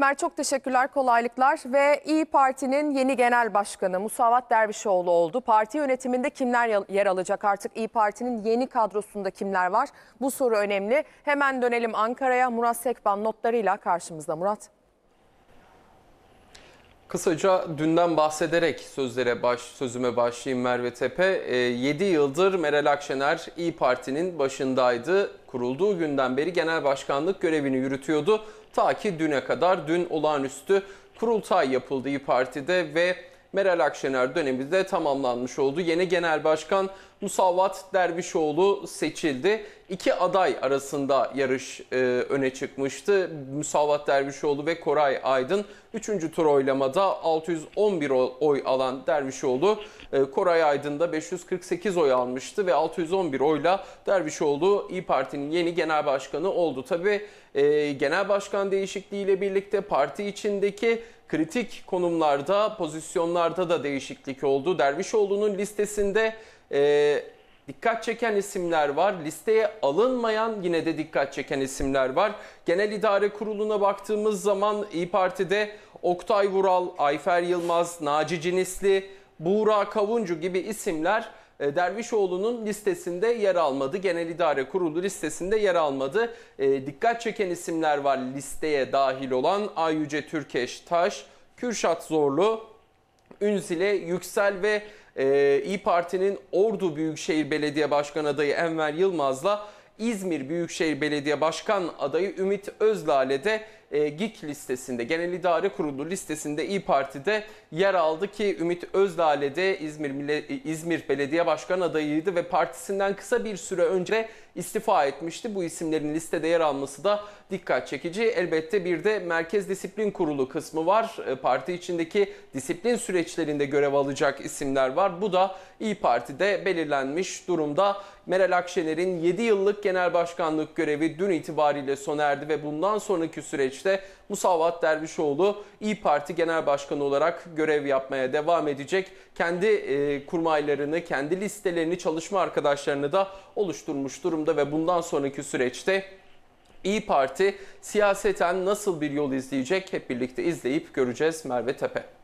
Mert çok teşekkürler, kolaylıklar ve İyi Parti'nin yeni genel başkanı Musavat Dervişoğlu oldu. Parti yönetiminde kimler yer alacak artık İyi Parti'nin yeni kadrosunda kimler var? Bu soru önemli. Hemen dönelim Ankara'ya Murat Sekban notlarıyla karşımızda Murat. Kısaca dünden bahsederek sözlere baş, sözüme başlayayım Merve Tepe. E, ee, 7 yıldır Meral Akşener İyi Parti'nin başındaydı. Kurulduğu günden beri genel başkanlık görevini yürütüyordu. Ta ki düne kadar dün olağanüstü kurultay yapıldı İyi Parti'de ve Meral Akşener döneminde tamamlanmış oldu. Yeni Genel Başkan Musavat Dervişoğlu seçildi. İki aday arasında yarış e, öne çıkmıştı. Musavat Dervişoğlu ve Koray Aydın. Üçüncü tur oylamada 611 oy alan Dervişoğlu, e, Koray Aydın da 548 oy almıştı ve 611 oyla Dervişoğlu İyi Parti'nin yeni genel başkanı oldu. Tabii e, genel başkan değişikliğiyle birlikte parti içindeki kritik konumlarda, pozisyonlarda da değişiklik oldu. Dervişoğlu'nun listesinde e, dikkat çeken isimler var. Listeye alınmayan yine de dikkat çeken isimler var. Genel İdare Kurulu'na baktığımız zaman İyi Parti'de Oktay Vural, Ayfer Yılmaz, Naci Cinisli, Buğra Kavuncu gibi isimler e, Dervişoğlu'nun listesinde yer almadı. Genel İdare Kurulu listesinde yer almadı. E, dikkat çeken isimler var listeye dahil olan. Ay Yüce Türkeş Taş, Kürşat Zorlu, Ünsile Yüksel ve e, İyi Parti'nin Ordu Büyükşehir Belediye Başkan adayı Enver Yılmaz'la İzmir Büyükşehir Belediye Başkan adayı Ümit Özlale de e, GİK listesinde, Genel İdare Kurulu listesinde İyi Parti'de yer aldı ki Ümit Özdağ'le de İzmir, e, İzmir Belediye Başkan adayıydı ve partisinden kısa bir süre önce istifa etmişti. Bu isimlerin listede yer alması da dikkat çekici. Elbette bir de Merkez Disiplin Kurulu kısmı var. E, parti içindeki disiplin süreçlerinde görev alacak isimler var. Bu da İyi Parti'de belirlenmiş durumda. Meral Akşener'in 7 yıllık genel başkanlık görevi dün itibariyle sona erdi ve bundan sonraki süreç süreçte Musavat Dervişoğlu İyi Parti Genel Başkanı olarak görev yapmaya devam edecek. Kendi e, kurmaylarını, kendi listelerini, çalışma arkadaşlarını da oluşturmuş durumda ve bundan sonraki süreçte İyi Parti siyaseten nasıl bir yol izleyecek hep birlikte izleyip göreceğiz Merve Tepe.